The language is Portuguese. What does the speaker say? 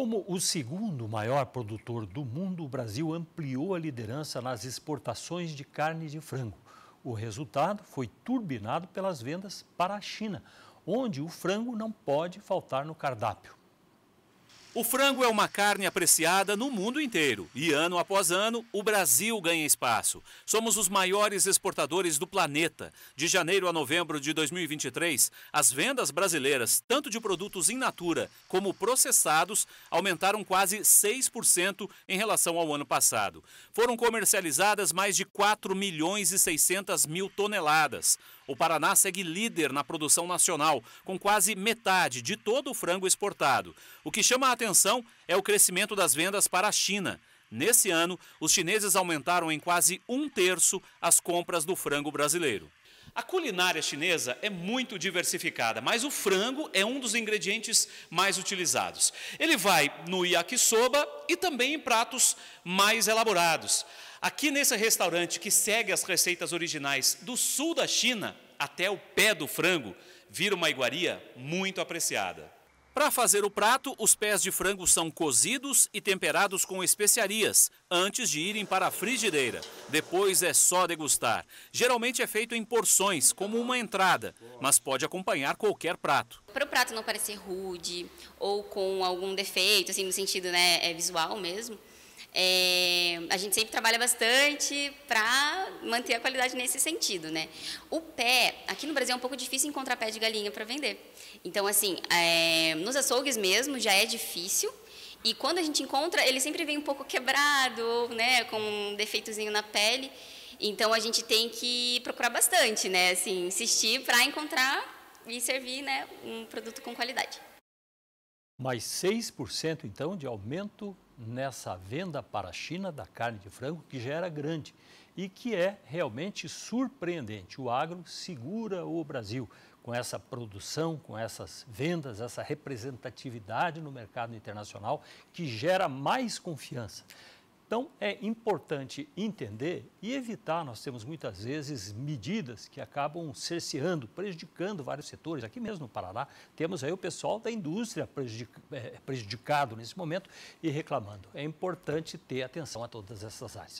Como o segundo maior produtor do mundo, o Brasil ampliou a liderança nas exportações de carne de frango. O resultado foi turbinado pelas vendas para a China, onde o frango não pode faltar no cardápio. O frango é uma carne apreciada no mundo inteiro e ano após ano o Brasil ganha espaço. Somos os maiores exportadores do planeta. De janeiro a novembro de 2023, as vendas brasileiras, tanto de produtos in natura como processados, aumentaram quase 6% em relação ao ano passado. Foram comercializadas mais de 4 milhões e 600 mil toneladas. O Paraná segue líder na produção nacional, com quase metade de todo o frango exportado. O que chama a atenção é o crescimento das vendas para a China. Nesse ano, os chineses aumentaram em quase um terço as compras do frango brasileiro. A culinária chinesa é muito diversificada, mas o frango é um dos ingredientes mais utilizados. Ele vai no yakisoba e também em pratos mais elaborados. Aqui nesse restaurante que segue as receitas originais do sul da China até o pé do frango, vira uma iguaria muito apreciada. Para fazer o prato, os pés de frango são cozidos e temperados com especiarias antes de irem para a frigideira. Depois é só degustar. Geralmente é feito em porções, como uma entrada, mas pode acompanhar qualquer prato. Para o prato não parecer rude ou com algum defeito, assim no sentido né, é visual mesmo, é, a gente sempre trabalha bastante para manter a qualidade nesse sentido, né? O pé, aqui no Brasil é um pouco difícil encontrar pé de galinha para vender. Então, assim, é, nos açougues mesmo já é difícil. E quando a gente encontra, ele sempre vem um pouco quebrado, né, com um defeitozinho na pele. Então a gente tem que procurar bastante, né, assim, insistir para encontrar e servir, né, um produto com qualidade. Mais 6% então de aumento nessa venda para a China da carne de frango, que já era grande e que é realmente surpreendente. O agro segura o Brasil com essa produção, com essas vendas, essa representatividade no mercado internacional que gera mais confiança. Então, é importante entender e evitar. Nós temos muitas vezes medidas que acabam cerceando, prejudicando vários setores. Aqui mesmo no Paraná, temos aí o pessoal da indústria eh, prejudicado nesse momento e reclamando. É importante ter atenção a todas essas áreas.